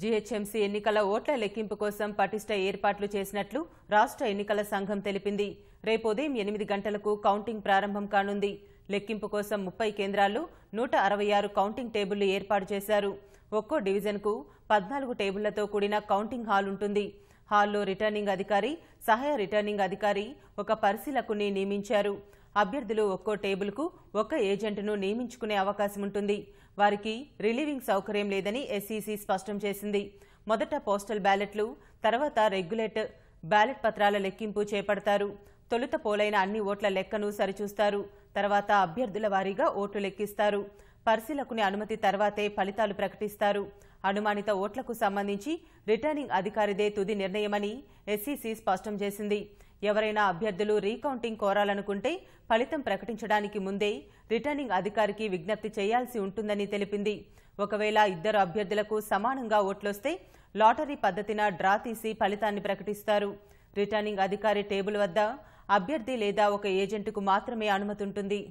GHMC ఎన్నికల ఓట్ల లెక్కింపు కోసం పటిష్ట ఏర్పాట్లు చేసినట్లు రాష్ట్ర ఎన్నికల సంఘం తెలిపింది రేపు ఉదయం ఎనిమిది గంటలకు కౌంటింగ్ ప్రారంభం కానుంది లెక్కింపు కోసం ముప్పై కేంద్రాలు నూట అరవై ఆరు కౌంటింగ్ టేబుళ్లు ఏర్పాటు చేశారు ఒక్కో డివిజన్కు పద్నాలుగు టేబుళ్లతో కూడిన కౌంటింగ్ హాల్ ఉంటుంది హాల్లో రిటర్నింగ్ అధికారి సహాయ రిటర్నింగ్ అధికారి ఒక పరిశీలకుని నియమించారు అభ్యర్థులు ఒక్కో టేబుల్కు ఒక ఏజెంట్ను నియమించుకునే అవకాశం ఉంటుంది వారికి రిలీవింగ్ సౌకర్యం లేదని ఎస్ఈసీ e స్పష్టం చేసింది మొదట పోస్టల్ బ్యాలెట్లు తర్వాత రెగ్యులేటర్ బ్యాలెట్ పత్రాల లెక్కింపు చేపడతారు తొలుత పోలైన అన్ని ఓట్ల లెక్కను సరిచూస్తారు తర్వాత అభ్యర్థుల వారీగా ఓట్లు లెక్కిస్తారు పరిశీలకుని అనుమతి తర్వాతే ఫలితాలు ప్రకటిస్తారు అనుమానిత ఓట్లకు సంబంధించి రిటర్నింగ్ అధికారిదే తుది నిర్ణయమని ఎస్సీసీ e స్పష్టం చేసింది ఎవరైనా అభ్యర్థులు రీకౌంటింగ్ కోరాలనుకుంటే ఫలితం ప్రకటించడానికి ముందే రిటర్నింగ్ అధికారికి విజ్ఞప్తి చేయాల్సి ఉంటుందని తెలిపింది ఒకవేళ ఇద్దరు అభ్యర్థులకు సమానంగా ఓట్లొస్తే లాటరీ పద్ధతిన డ్రా తీసి ఫలితాన్ని ప్రకటిస్తారు రిటర్నింగ్ అధికారి టేబుల్ వద్ద అభ్యర్థి లేదా ఒక ఏజెంటుకు మాత్రమే అనుమతి ఉంటుంది